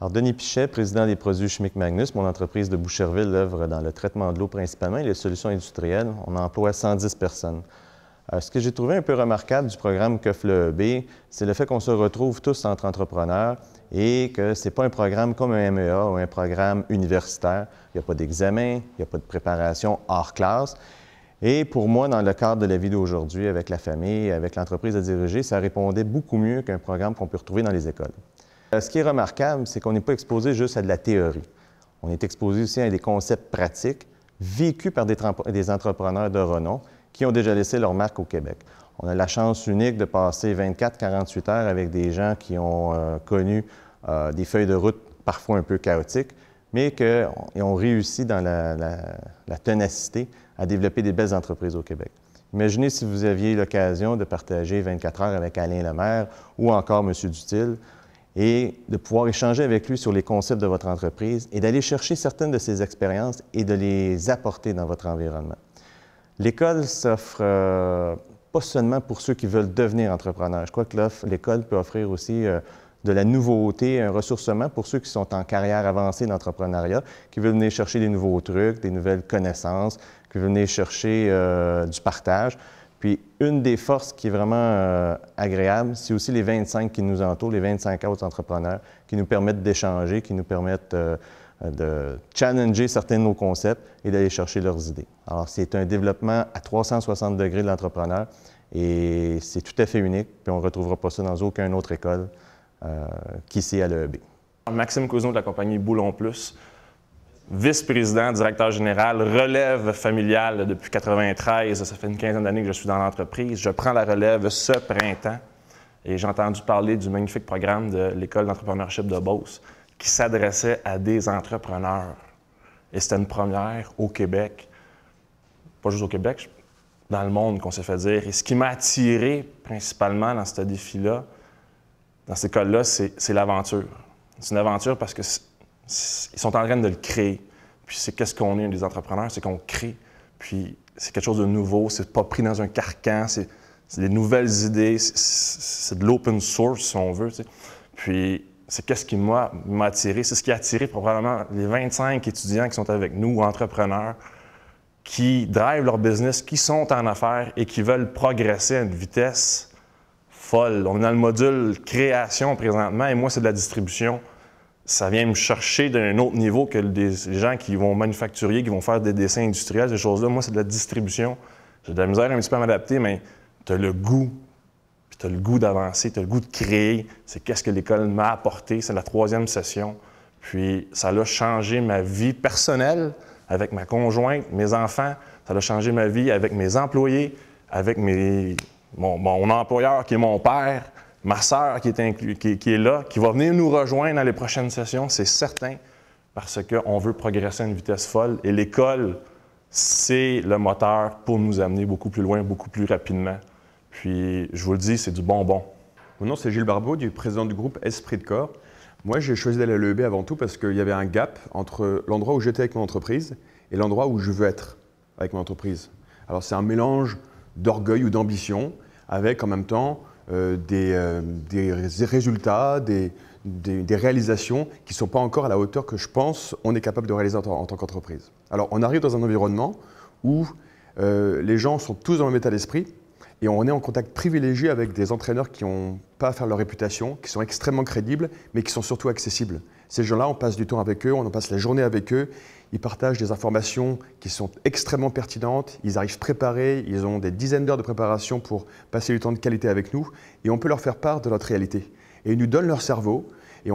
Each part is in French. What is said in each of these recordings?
Alors, Denis Pichet, président des produits chimiques Magnus, mon entreprise de Boucherville œuvre dans le traitement de l'eau principalement et les solutions industrielles. On emploie 110 personnes. Euh, ce que j'ai trouvé un peu remarquable du programme COFLE eb c'est le fait qu'on se retrouve tous entre entrepreneurs et que ce n'est pas un programme comme un MEA ou un programme universitaire. Il n'y a pas d'examen, il n'y a pas de préparation hors classe. Et pour moi, dans le cadre de la vie d'aujourd'hui, avec la famille, avec l'entreprise à diriger, ça répondait beaucoup mieux qu'un programme qu'on peut retrouver dans les écoles. Euh, ce qui est remarquable, c'est qu'on n'est pas exposé juste à de la théorie. On est exposé aussi à des concepts pratiques vécus par des, entrepreneurs de renom qui ont déjà laissé leur marque au Québec. On a la chance unique de passer 24-48 heures avec des gens qui ont euh, connu euh, des feuilles de route parfois un peu chaotiques, mais qui ont réussi dans la, la, ténacité à développer des belles entreprises au Québec. Imaginez si vous aviez l'occasion de partager 24 heures avec Alain Lemaire ou encore M. Dutil et de pouvoir échanger avec lui sur les concepts de votre entreprise et d'aller chercher certaines de ses expériences et de les apporter dans votre environnement. L'école s'offre euh, pas seulement pour ceux qui veulent devenir entrepreneurs. Je crois que l'école peut offrir aussi euh, de la nouveauté, un ressourcement pour ceux qui sont en carrière avancée d'entrepreneuriat, qui veulent venir chercher des nouveaux trucs, des nouvelles connaissances, qui veulent venir chercher euh, du partage. Puis une des forces qui est vraiment euh, agréable, c'est aussi les 25 qui nous entourent, les 25 autres entrepreneurs qui nous permettent d'échanger, qui nous permettent euh, de challenger certains de nos concepts et d'aller chercher leurs idées. Alors, c'est un développement à 360 degrés de l'entrepreneur et c'est tout à fait unique, puis on ne retrouvera pas ça dans aucune autre école qui euh, qu'ici à l'EEB. Maxime Cousin de la compagnie Boulon Plus vice-président, directeur général, relève familiale depuis 93. Ça fait une quinzaine d'années que je suis dans l'entreprise. Je prends la relève ce printemps et j'ai entendu parler du magnifique programme de l'École d'entrepreneurship de Beauce qui s'adressait à des entrepreneurs. Et c'était une première au Québec, pas juste au Québec, dans le monde qu'on s'est fait dire. Et ce qui m'a attiré principalement dans ce défi-là, dans cette école-là, c'est l'aventure. C'est une aventure parce que ils sont en train de le créer. Puis c'est qu'est-ce qu'on est, des entrepreneurs, c'est qu'on crée. Puis c'est quelque chose de nouveau, c'est pas pris dans un carcan, c'est des nouvelles idées, c'est de l'open source, si on veut. Puis c'est qu'est-ce qui m'a attiré, c'est ce qui a attiré probablement les 25 étudiants qui sont avec nous, entrepreneurs, qui drivent leur business, qui sont en affaires et qui veulent progresser à une vitesse folle. On est dans le module création présentement et moi, c'est de la distribution ça vient me chercher d'un autre niveau que les gens qui vont manufacturier, qui vont faire des dessins industriels, ces choses-là. Moi, c'est de la distribution. J'ai de la misère un petit peu à m'adapter, mais tu as le goût. tu as le goût d'avancer, tu as le goût de créer. C'est qu'est-ce que l'école m'a apporté. C'est la troisième session. Puis ça a changé ma vie personnelle avec ma conjointe, mes enfants. Ça a changé ma vie avec mes employés, avec mon employeur qui est mon père ma sœur qui, qui, est là, qui va venir nous rejoindre dans les prochaines sessions, c'est certain, parce qu'on veut progresser à une vitesse folle. Et l'école, c'est le moteur pour nous amener beaucoup plus loin, beaucoup plus rapidement. Puis, je vous le dis, c'est du bonbon. Mon nom, c'est Gilles Barbeau, du président du groupe Esprit de Corps. Moi, j'ai choisi d'aller à l'EB avant tout parce qu'il y avait un gap entre l'endroit où j'étais avec mon entreprise et l'endroit où je veux être avec mon entreprise. Alors, c'est un mélange d'orgueil ou d'ambition, avec en même temps euh, euh, des, résultats, des, réalisations qui ne sont pas encore à la hauteur que je pense on est capable de réaliser en, en tant qu'entreprise. Alors on arrive dans un environnement où euh, les gens sont tous dans le même état d'esprit, et on est en contact privilégié avec des entraîneurs qui n'ont pas à faire leur réputation, qui sont extrêmement crédibles, mais qui sont surtout accessibles. Ces gens-là, on passe du temps avec eux, on passe la journée avec eux. Ils partagent des informations qui sont extrêmement pertinentes. Ils arrivent préparés, ils ont des dizaines d'heures de préparation pour passer du temps de qualité avec nous. Et on peut leur faire part de notre réalité. Et ils nous donnent leur cerveau, et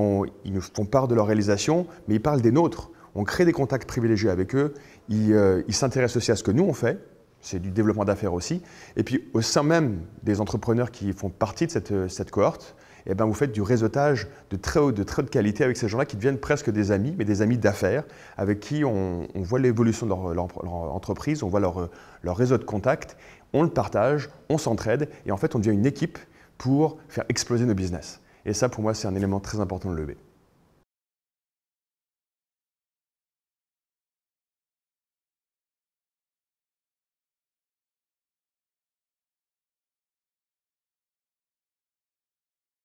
ils nous font part de leur réalisation, mais ils parlent des nôtres. On crée des contacts privilégiés avec eux. Euh, ils s'intéressent aussi à ce que nous, on fait. C'est du développement d'affaires aussi. Et puis, au sein même des entrepreneurs qui font partie de cette euh, cohorte, eh ben, vous faites du réseautage de très, haute, de très qualité avec ces gens-là qui deviennent presque des amis, mais des amis d'affaires, avec qui on, voit l'évolution de leur, entreprise, on voit leur, leur réseau de contacts, on le partage, on s'entraide, et en fait, on devient une équipe pour faire exploser nos business. Et ça, pour moi, c'est un élément très important de lever.